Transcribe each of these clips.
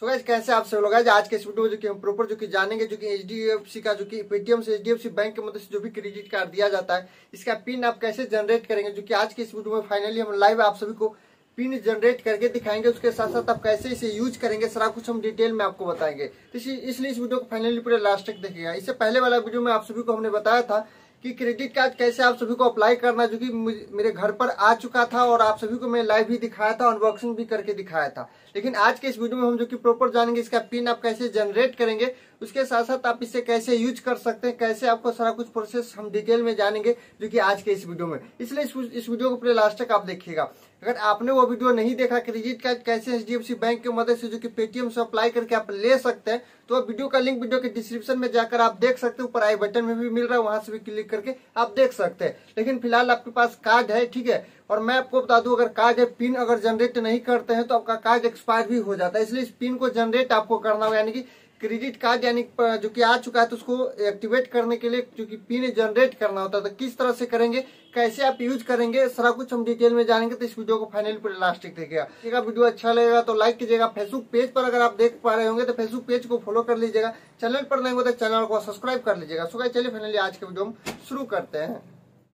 सो तो so कैसे आप सब लोग आज के इस वीडियो में जो कि हम प्रॉपर जो कि जानेंगे जो कि एच का जो कि पेटीएम से एच बैंक के मदद मतलब से जो भी क्रेडिट कार्ड दिया जाता है इसका पिन आप कैसे जनरेट करेंगे जो कि आज के इस वीडियो में फाइनली हम लाइव आप सभी को पिन जनरेट करके दिखाएंगे उसके साथ साथ आप कैसे इसे यूज करेंगे सारा कुछ हम डिटेल में आपको बताएंगे तो इसलिए इस वीडियो को फाइनली पूरे लास्ट तक देखेगा इससे पहले वाला वीडियो में आप सभी को हमने बताया था कि क्रेडिट कार्ड कैसे आप सभी को अप्लाई करना जो कि मेरे घर पर आ चुका था और आप सभी को मैं लाइव भी दिखाया था अनबॉक्सिंग भी करके दिखाया था लेकिन आज के इस वीडियो में हम जो कि प्रॉपर जानेंगे इसका पिन आप कैसे जनरेट करेंगे उसके साथ साथ आप इसे कैसे यूज कर सकते हैं कैसे आपको सारा कुछ प्रोसेस हम डिटेल में जानेंगे जो की आज के इस वीडियो में इसलिए इस वीडियो को पूरे लास्ट तक आप देखिएगा अगर आपने वो वीडियो नहीं देखा क्रेडिट कार्ड कैसे एच डी बैंक की मदद से जो कि पेटीएम से अप्लाई करके आप ले सकते हैं तो वो वीडियो का लिंक वीडियो के डिस्क्रिप्शन में जाकर आप देख सकते हैं ऊपर आई बटन में भी मिल रहा है वहां से भी क्लिक करके आप देख सकते हैं लेकिन फिलहाल आपके पास कार्ड है ठीक है और मैं आपको बता दूं अगर कार्ड है पिन अगर जनरेट नहीं करते हैं तो आपका कार्ड एक्सपायर भी हो जाता है इसलिए इस पिन को जनरेट आपको करना होगा यानी कि क्रेडिट कार्ड यानी जो कि आ चुका है तो उसको एक्टिवेट करने के लिए जो कि पिन जनरेट करना होता है तो किस तरह से करेंगे कैसे आप यूज करेंगे सारा कुछ हम डिटेल में जानेंगे तो इस वीडियो को फाइनल पूरे लास्ट तक देखिएगा ठीक है वीडियो अच्छा लगेगा तो लाइक कीजिएगा फेसबुक पेज पर अगर आप देख पा रहे होंगे तो फेसबुक पेज को फॉलो कर लीजिएगा चैनल पर नहीं होगा तो चैनल को सब्सक्राइब कर लीजिएगा सो चलिए फाइनली आज के वीडियो हम शुरू करते हैं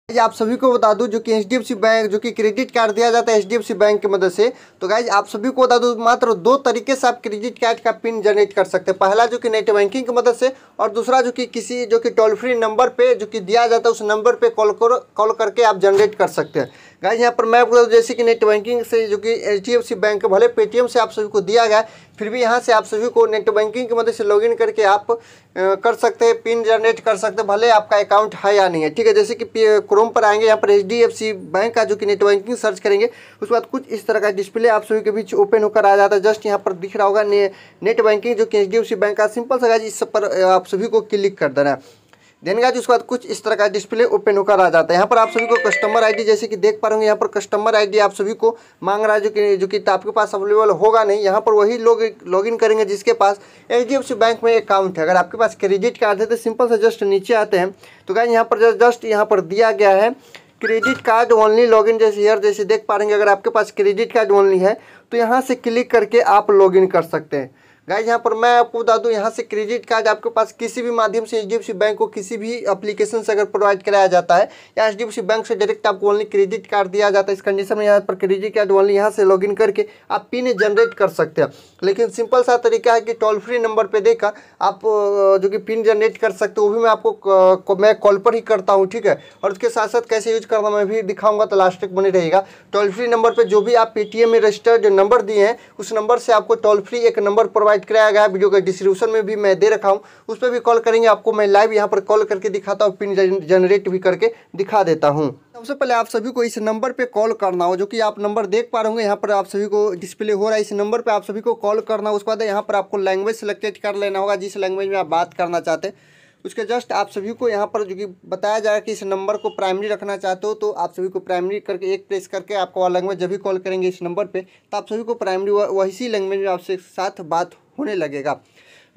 गाइज आप सभी को बता दूं जो कि एच बैंक जो कि क्रेडिट कार्ड दिया जाता है एच बैंक की मदद से तो गाइज आप सभी को बता दूं मात्र दो तरीके से आप क्रेडिट कार्ड का पिन जनरेट कर सकते हैं पहला जो कि नेट बैंकिंग की मदद से और दूसरा जो कि किसी जो कि टोल फ्री नंबर पे जो कि दिया जाता है उस नंबर पे कॉल करो कॉल करके आप जनरेट कर सकते हैं गाइज यहाँ पर मैं आपको जैसे कि नेट बैंकिंग से जो कि एच बैंक भले पेटीएम से आप सभी को दिया गया फिर भी यहाँ से आप सभी को नेट बैंकिंग की मदद से लॉगिन करके आप कर सकते हैं पिन जनरेट कर सकते हैं भले आपका अकाउंट है या नहीं है ठीक है जैसे कि क्रोम पर आएंगे यहाँ पर एच बैंक का जो कि नेट बैंकिंग सर्च करेंगे उसके बाद कुछ इस तरह का डिस्प्ले आप सभी के बीच ओपन होकर आ जाता है जस्ट यहाँ पर दिख रहा होगा ने, नेट बैंकिंग जो कि एच बैंक का सिंपल सा गाइज इस पर आप सभी को क्लिक कर देना है देन गाइज उसके बाद कुछ इस तरह का डिस्प्ले ओपन होकर आ जाता है यहाँ पर आप सभी को कस्टमर आईडी जैसे कि देख पा रहे यहाँ पर कस्टमर आईडी आप सभी को मांग रहा है जो कि जो कि आपके पास अवेलेबल होगा नहीं यहाँ पर वही लोग लॉगिन करेंगे जिसके पास एच बैंक में अकाउंट है अगर आपके पास क्रेडिट कार्ड है तो सिंपल से जस्ट नीचे आते हैं तो गाइज यहाँ पर जस्ट यहाँ पर दिया गया है क्रेडिट कार्ड ओनली लॉगिन जैसे हेयर जैसे देख पा रहे अगर आपके पास क्रेडिट कार्ड ओनली है तो यहाँ से क्लिक करके आप लॉगिन कर सकते हैं गाइज यहाँ पर मैं आपको बता दूँ यहाँ से क्रेडिट कार्ड आपके पास किसी भी माध्यम से एच बैंक को किसी भी अप्लीकेशन से अगर प्रोवाइड कराया जाता है या एच बैंक से डायरेक्ट आपको ओनली क्रेडिट कार्ड दिया जाता है इस कंडीशन में यहाँ पर क्रेडिट कार्ड ओनली यहाँ से लॉगिन करके आप पिन जनरेट कर सकते हैं लेकिन सिंपल सा तरीका है कि टोल फ्री नंबर पर देकर आप जो कि पिन जनरेट कर सकते हो वो भी मैं आपको मैं कॉल पर ही करता हूँ ठीक है और उसके साथ साथ कैसे यूज करना मैं भी दिखाऊंगा तो लास्ट तक बने रहेगा टोल फ्री नंबर पर जो भी आप पेटीएम में रजिस्टर्ड नंबर दिए हैं उस नंबर से आपको टोल फ्री एक नंबर प्रोवाइड प्रोवाइड कराया गया है वीडियो का डिस्क्रिप्शन में भी मैं दे रखा हूँ उस पर भी कॉल करेंगे आपको मैं लाइव यहाँ पर कॉल करके दिखाता हूँ पिन जनरेट भी करके दिखा देता हूँ सबसे पहले आप सभी को इस नंबर पे कॉल करना हो जो कि आप नंबर देख पा रहे होंगे यहाँ पर आप सभी को डिस्प्ले हो रहा है इस नंबर पे आप सभी को कॉल करना हो उसके बाद यहाँ पर आपको लैंग्वेज सेलेक्टेड कर लेना होगा जिस लैंग्वेज में आप बात करना चाहते हैं उसके जस्ट आप सभी को यहाँ पर जो कि बताया जाएगा कि इस नंबर को प्राइमरी रखना चाहते हो तो आप सभी को प्राइमरी करके एक प्रेस करके आपको लैंग्वेज जब भी कॉल करेंगे इस नंबर पर तो आप सभी को प्राइमरी वैसी लैंग्वेज में आपसे साथ बात होने लगेगा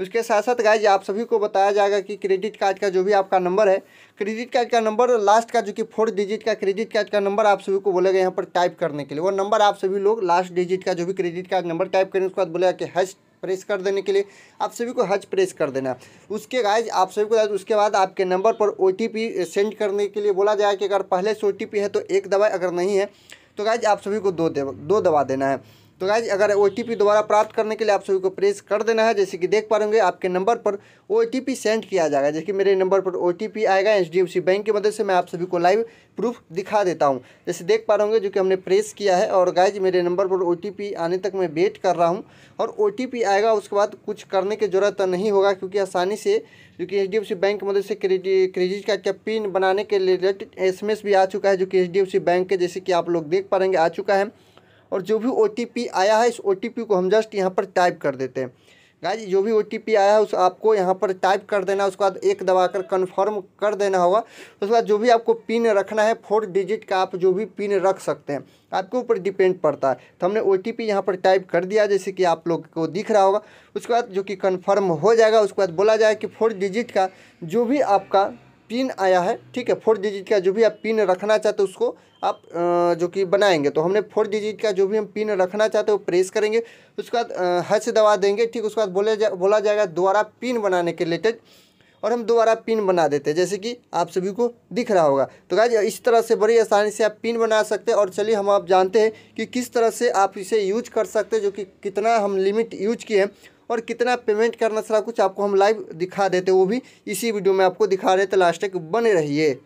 उसके साथ साथ गाइज आप सभी को बताया जाएगा कि क्रेडिट कार्ड का जो भी आपका नंबर है क्रेडिट कार्ड का नंबर लास्ट का जो कि फोर डिजिट का क्रेडिट कार्ड का नंबर आप सभी को बोलेगा यहाँ पर टाइप करने के लिए वो नंबर आप सभी लोग लास्ट डिजिट का जो भी क्रेडिट कार्ड नंबर टाइप करें उसके बाद बोलेगा कि हज प्रेस कर देने के लिए आप सभी को हज प्रेस कर देना उसके गाय आप सभी को उसके बाद आपके नंबर पर ओ सेंड करने के लिए बोला जाएगा कि अगर पहले से ओ है तो एक दवा अगर नहीं है तो गाइज आप सभी को दो दो दवा देना है तो गाइज अगर ओ दोबारा प्राप्त करने के लिए आप सभी को प्रेस कर देना है जैसे कि देख पा रहे आपके नंबर पर ओ सेंड किया जाएगा जैसे कि मेरे नंबर पर ओ आएगा एच बैंक की मदद से मैं आप सभी को लाइव प्रूफ दिखा देता हूँ जैसे देख पा रहे जो कि हमने प्रेस किया है और गाइज मेरे नंबर पर ओ आने तक मैं वेट कर रहा हूँ और ओ आएगा उसके बाद कुछ करने की ज़रूरत नहीं होगा क्योंकि आसानी से जो कि एच बैंक की मदद से क्रेडिट कार्ड का पिन बनाने के रिलेटेड एस भी आ चुका है जो कि एच बैंक के जैसे कि आप लोग देख पा रहे आ चुका है और जो भी ओ आया है इस ओ को हम जस्ट यहाँ पर टाइप कर देते हैं गाय जो भी ओ आया है उस आपको यहाँ पर टाइप कर देना है उसके बाद एक दबा कर कन्फर्म कर देना होगा उसके बाद जो भी आपको पिन रखना है फोर डिजिट का आप जो भी पिन रख सकते हैं आपके ऊपर डिपेंड पड़ता है तो हमने ओ टी पी यहाँ पर टाइप कर दिया जैसे कि आप लोग को दिख रहा होगा उसके बाद जो कि कन्फर्म हो जाएगा उसके बाद बोला जाए कि फोर डिजिट का जो भी आपका पिन आया है ठीक है फोर डिजिट का जो भी आप पिन रखना चाहते हो उसको आप जो कि बनाएंगे तो हमने फोर डिजिट का जो भी हम पिन रखना चाहते हो प्रेस करेंगे उसके बाद हच दबा देंगे ठीक उसके बाद बोले जा बोला जाएगा दोबारा पिन बनाने के रिलेटेड और हम दोबारा पिन बना देते हैं जैसे कि आप सभी को दिख रहा होगा तो क्या इस तरह से बड़ी आसानी से आप पिन बना सकते हैं और चलिए हम आप जानते हैं कि किस तरह से आप इसे यूज कर सकते हैं जो कि कितना हम लिमिट यूज किए हैं और कितना पेमेंट करना सारा कुछ आपको हम लाइव दिखा देते वो भी इसी वीडियो में आपको दिखा रहे थे लास्ट तो तक बने रहिए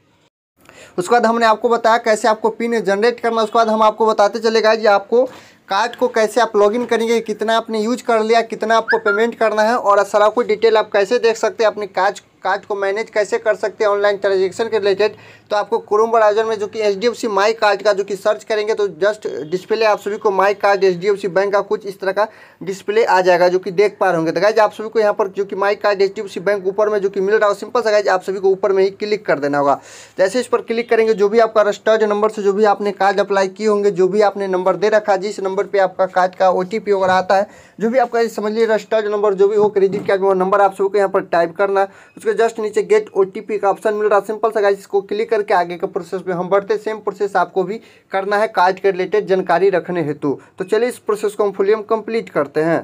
उसके बाद हमने आपको बताया कैसे आपको पिन जनरेट करना उसके बाद हम आपको बताते चलेगा कि आपको कार्ड को कैसे आप लॉगिन करेंगे कितना आपने यूज कर लिया कितना आपको पेमेंट करना है और सारा कुछ डिटेल आप कैसे देख सकते हैं अपने कार्ड कार्ड को मैनेज कैसे कर सकते हैं ऑनलाइन ट्रांजेक्शन के रिलेटेड तो आपको क्रोम ब्राउजर में जो कि H D F C my card का जो कि सर्च करेंगे तो जस्ट डिस्प्ले आप सभी को my card H D C bank का कुछ इस तरह का डिस्प्ले आ जाएगा जो कि देख पा रहे होंगे तो गाइज आप सभी को यहाँ पर जो कि my card H D F C bank ऊपर में जो कि मिल रहा है सिंपल सा गाइज आप सभी को ऊपर में ही क्लिक कर देना होगा जैसे तो इस पर क्लिक करेंगे जो भी आपका रजिस्टर्ड नंबर से जो भी आपने कार्ड अप्लाई किए होंगे जो भी आपने नंबर दे रखा जिस नंबर पर आपका कार्ड का ओ टी वगैरह आता है जो भी आपका समझिए रजिस्टर्ड नंबर जो भी हो क्रेडिट कार्ड वो नंबर आप सभी को यहाँ पर टाइप करना उसके जस्ट नीचे गेट ओ का ऑप्शन मिल रहा है सिंपल सा गाइज इसको क्लिक कर करके आगे का प्रोसेस में हम बढ़ते सेम प्रोसेस आपको भी करना है कार्ड के रिलेटेड जानकारी रखने हेतु तो चलिए इस प्रोसेस को हम फुली हम कंप्लीट करते हैं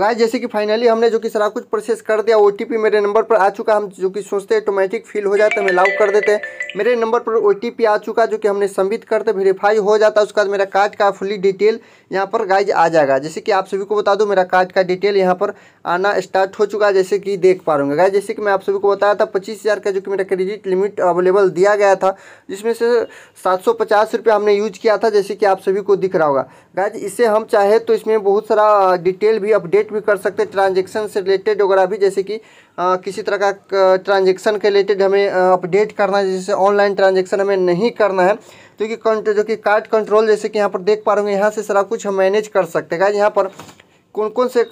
तो गाय जैसे कि फाइनली हमने जो कि सारा कुछ प्रोसेस कर दिया ओ मेरे नंबर पर आ चुका हम जो कि सोचते हैं ऑटोमेटिक फिल हो जाता है हम लाउ कर देते हैं मेरे नंबर पर ओ आ चुका जो कि हमने सबमिट करते वेरीफाई हो जाता है उसके बाद मेरा कार्ड का फुली डिटेल यहाँ पर गाइज आ जाएगा जैसे कि आप सभी को बता दूँ मेरा कार्ड का डिटेल यहाँ पर आना स्टार्ट हो चुका है जैसे कि देख पा रूंगा गाइज जैसे कि मैं आप सभी को बताया था पच्चीस का जो कि मेरा क्रेडिट लिमिट अवेलेबल दिया गया था जिसमें से सात सौ पचास हमने यूज किया था जैसे कि आप सभी को दिख रहा होगा गाइज इसे हम चाहे तो इसमें बहुत सारा डिटेल भी अपडेट कनेक्ट भी कर सकते हैं ट्रांजेक्शन से रिलेटेड वगैरह भी जैसे कि आ, किसी तरह का ट्रांजेक्शन के रिलेटेड हमें अपडेट करना है जैसे ऑनलाइन ट्रांजेक्शन हमें नहीं करना है तो कि जो कि कार्ड कंट्रोल जैसे कि यहाँ पर देख पा रहे होंगे यहाँ से सारा कुछ हम मैनेज कर सकते हैं यहाँ पर कौन कौन से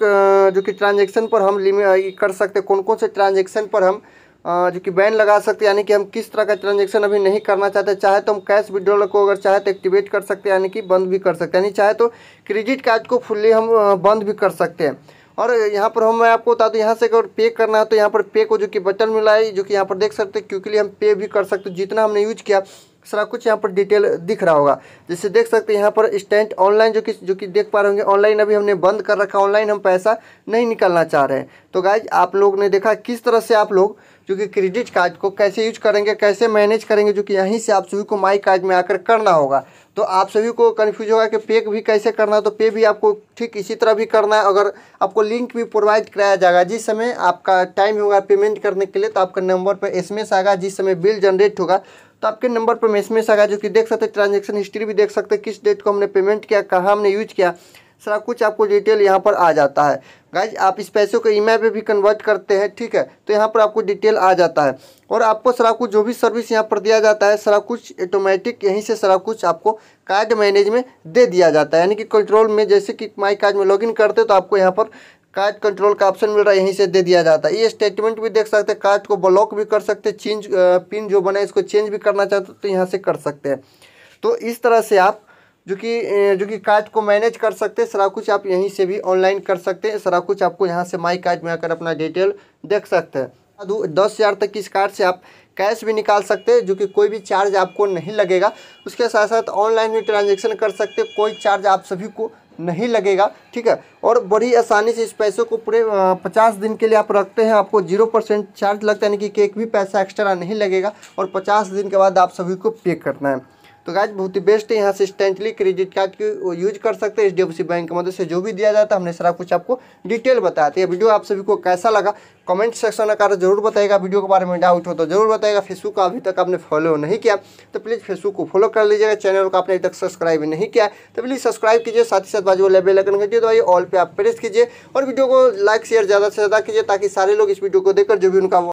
जो कि ट्रांजेक्शन पर हम लिमिट कर सकते कौन कौन से ट्रांजेक्शन पर हम जो कि बैन लगा सकते हैं यानी कि हम किस तरह का ट्रांजेक्शन अभी नहीं करना चाहते चाहे तो हम कैश विड्रॉल को अगर चाहे तो एक्टिवेट कर सकते हैं यानी कि बंद भी कर सकते हैं यानी चाहे तो क्रेडिट कार्ड को फुल्ली हम बंद भी कर सकते हैं और यहाँ पर हम मैं आपको बता दूँ यहाँ से अगर पे करना है तो यहाँ पर पे को जो कि बटन मिला है जो कि यहाँ पर देख सकते हैं क्योंकि हम पे भी कर सकते जितना हमने यूज किया सारा कुछ यहाँ पर डिटेल दिख रहा होगा जैसे देख सकते हैं यहाँ पर स्टैंड ऑनलाइन जो कि जो कि देख पा रहे होंगे ऑनलाइन अभी हमने बंद कर रखा ऑनलाइन हम पैसा नहीं निकालना चाह रहे हैं तो गाइज आप लोग ने देखा किस तरह से आप लोग जो कि क्रेडिट कार्ड को कैसे यूज करेंगे कैसे मैनेज करेंगे जो कि यहीं से आप सभी को माई कार्ड में आकर करना होगा तो आप सभी को कन्फ्यूज होगा कि पे भी कैसे करना है तो पे भी आपको ठीक इसी तरह भी करना है अगर आपको लिंक भी प्रोवाइड कराया जाएगा जिस समय आपका टाइम होगा पेमेंट करने के लिए तो आपका नंबर पर एस आएगा जिस समय बिल जनरेट होगा तो आपके नंबर पर एस आएगा जो कि देख सकते हैं ट्रांजेक्शन हिस्ट्री भी देख सकते हैं किस डेट को हमने पेमेंट किया कहाँ हमने यूज किया सारा कुछ आपको डिटेल यहाँ पर आ जाता है गाइज आप इस पैसों को ई एम भी कन्वर्ट करते हैं ठीक है तो यहाँ पर आपको डिटेल आ जाता है और आपको सारा कुछ जो भी सर्विस यहाँ पर दिया जाता है सारा कुछ ऑटोमेटिक यहीं से सारा कुछ आपको कार्ड मैनेज में दे दिया जाता है यानी कि कंट्रोल में जैसे कि माई कार्ड में लॉगिन करते तो आपको यहाँ पर कार्ड कंट्रोल का ऑप्शन मिल रहा है यहीं से दे दिया जाता है ये स्टेटमेंट भी देख सकते हैं कार्ड को ब्लॉक भी कर सकते हैं चेंज पिन जो बना है इसको चेंज भी करना चाहते हो तो यहाँ से कर सकते हैं तो इस तरह से आप जो कि जो कि काज को मैनेज कर सकते हैं सारा कुछ आप यहीं से भी ऑनलाइन कर सकते हैं सारा कुछ आपको यहाँ से माई कार्ड में आकर अपना डिटेल देख सकते हैं दस हज़ार तक की इस कार्ड से आप कैश भी निकाल सकते हैं जो कि कोई भी चार्ज आपको नहीं लगेगा उसके साथ साथ ऑनलाइन भी ट्रांजेक्शन कर सकते कोई चार्ज आप सभी को नहीं लगेगा ठीक है और बड़ी आसानी से इस पैसे को पूरे पचास दिन के लिए आप रखते हैं आपको जीरो परसेंट चार्ज लगता है यानी कि एक भी पैसा एक्स्ट्रा नहीं लगेगा और पचास दिन के बाद आप सभी को पे करना है तो गाइज बहुत ही बेस्ट है यहाँ से स्टैंडली क्रेडिट कार्ड की यूज कर सकते हैं एच डी बैंक की मदद से जो भी दिया जाता है हमने सारा कुछ आपको डिटेल बताया था वीडियो तो आप सभी को कैसा लगा कमेंट सेक्शन में कर जरूर बताएगा वीडियो के बारे में डाउट हो तो जरूर बताएगा फेसबुक का अभी तक आपने फॉलो नहीं किया तो प्लीज़ फेसबुक को फॉलो कर लीजिएगा चैनल को आपने अभी तक सब्सक्राइब नहीं किया तो प्लीज़ सब्सक्राइब कीजिए साथ ही साथ बाजू वाले कीजिए तो भाई ऑल पे आप प्रेस कीजिए और वीडियो को लाइक शेयर ज़्यादा से ज़्यादा कीजिए ताकि सारे लोग इस वीडियो को देखकर जो भी उनका